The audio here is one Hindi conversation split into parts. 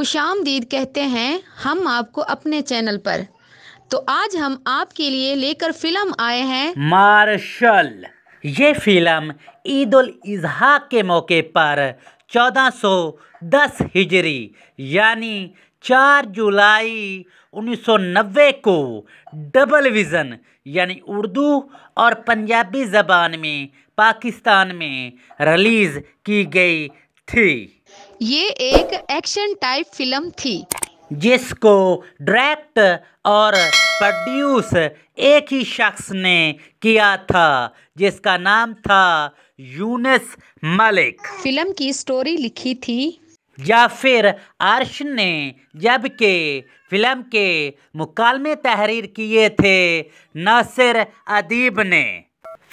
खुशामदीद कहते हैं हम आपको अपने चैनल पर तो आज हम आपके लिए लेकर फिल्म आए हैं मार्शल ये फिल्म ईद उल अजहा के मौके पर 1410 हिजरी यानी 4 जुलाई 1990 को डबल विज़न यानी उर्दू और पंजाबी ज़बान में पाकिस्तान में रिलीज़ की गई थी ये एक एक्शन टाइप फिल्म थी जिसको डायरेक्ट और प्रोड्यूस एक ही शख्स ने किया था जिसका नाम था यूनिस मलिक फिल्म की स्टोरी लिखी थी या फिर अर्श ने जबकि फिल्म के मुकालमे तहरीर किए थे नासिर अदीब ने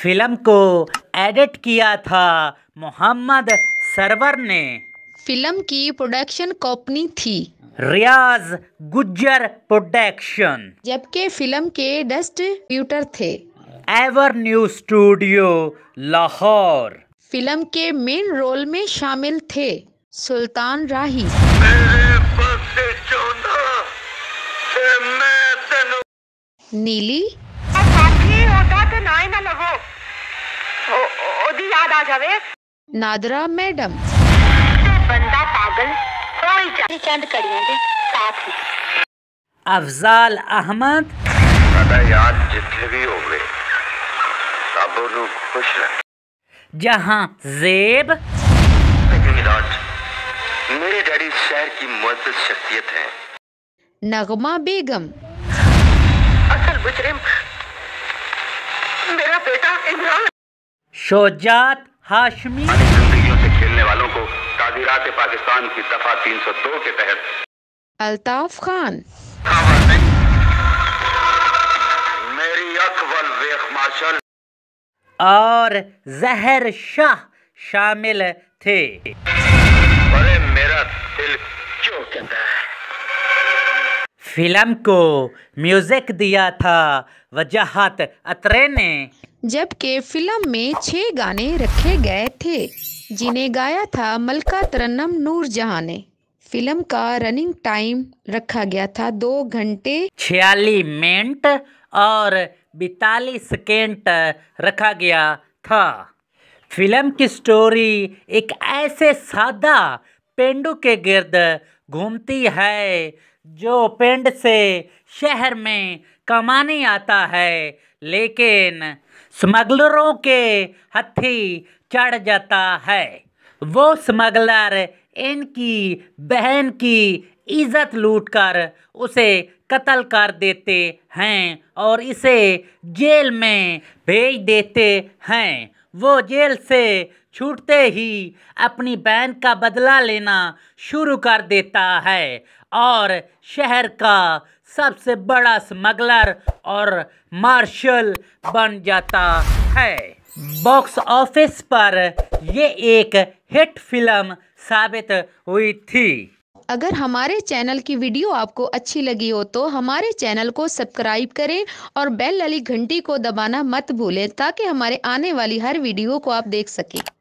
फिल्म को एडिट किया था मोहम्मद सरवर ने फिल्म की प्रोडक्शन कंपनी थी रियाज गुज्जर प्रोडक्शन जबकि फिल्म के डिस्ट्रीब्यूटर थे ever new studio Lahore film के मेन रोल में शामिल थे सुल्तान राही नीली तो नादरा मैडम बंदा पागल चंद साथ अफजाल अहमद ਸਾਡਾ ਯਾਰ ਜਿੱਥੇ ਵੀ ਹੋਵੇ ਸਭ ਨੂੰ ਖੁਸ਼ ਰੱਖ जहां जेब मेरे डैडी शहर की मदद शख्सियत है नगमा बेगम असल मुजरिम मेरा बेटा इमरान शोजात हाशमी जिंदगी से खेलने वालों को ताजीरात पाकिस्तान की दफा 302 के तहत अल्ताफ खान मेरी अकबल वेख मार्शल और जहर शाह शामिल थे अरे मेरा दिल क्यों कहता है फिल्म को म्यूजिक दिया था वजाहत अतरे ने जबकि फिल्म में छह गाने रखे गए थे जिन्हें गाया था मलका तरन्नम नूर जहां ने फिल्म का रनिंग टाइम रखा गया था दो घंटे छियालीस मिनट और बितालीस सेकेंड रखा गया था फिल्म की स्टोरी एक ऐसे सादा पेंडू के गिर्द घूमती है जो पेंड से शहर में कमाने आता है लेकिन स्मगलरों के हथी चढ़ जाता है वो स्मगलर इनकी बहन की इज्जत लूट कर उसे कत्ल कर देते हैं और इसे जेल में भेज देते हैं वो जेल से छूटते ही अपनी बहन का बदला लेना शुरू कर देता है और शहर का सबसे बड़ा स्मगलर और मार्शल बन जाता है बॉक्स ऑफिस पर ये एक हिट फिल्म साबित हुई थी अगर हमारे चैनल की वीडियो आपको अच्छी लगी हो तो हमारे चैनल को सब्सक्राइब करें और बेल वाली घंटी को दबाना मत भूलें ताकि हमारे आने वाली हर वीडियो को आप देख सकें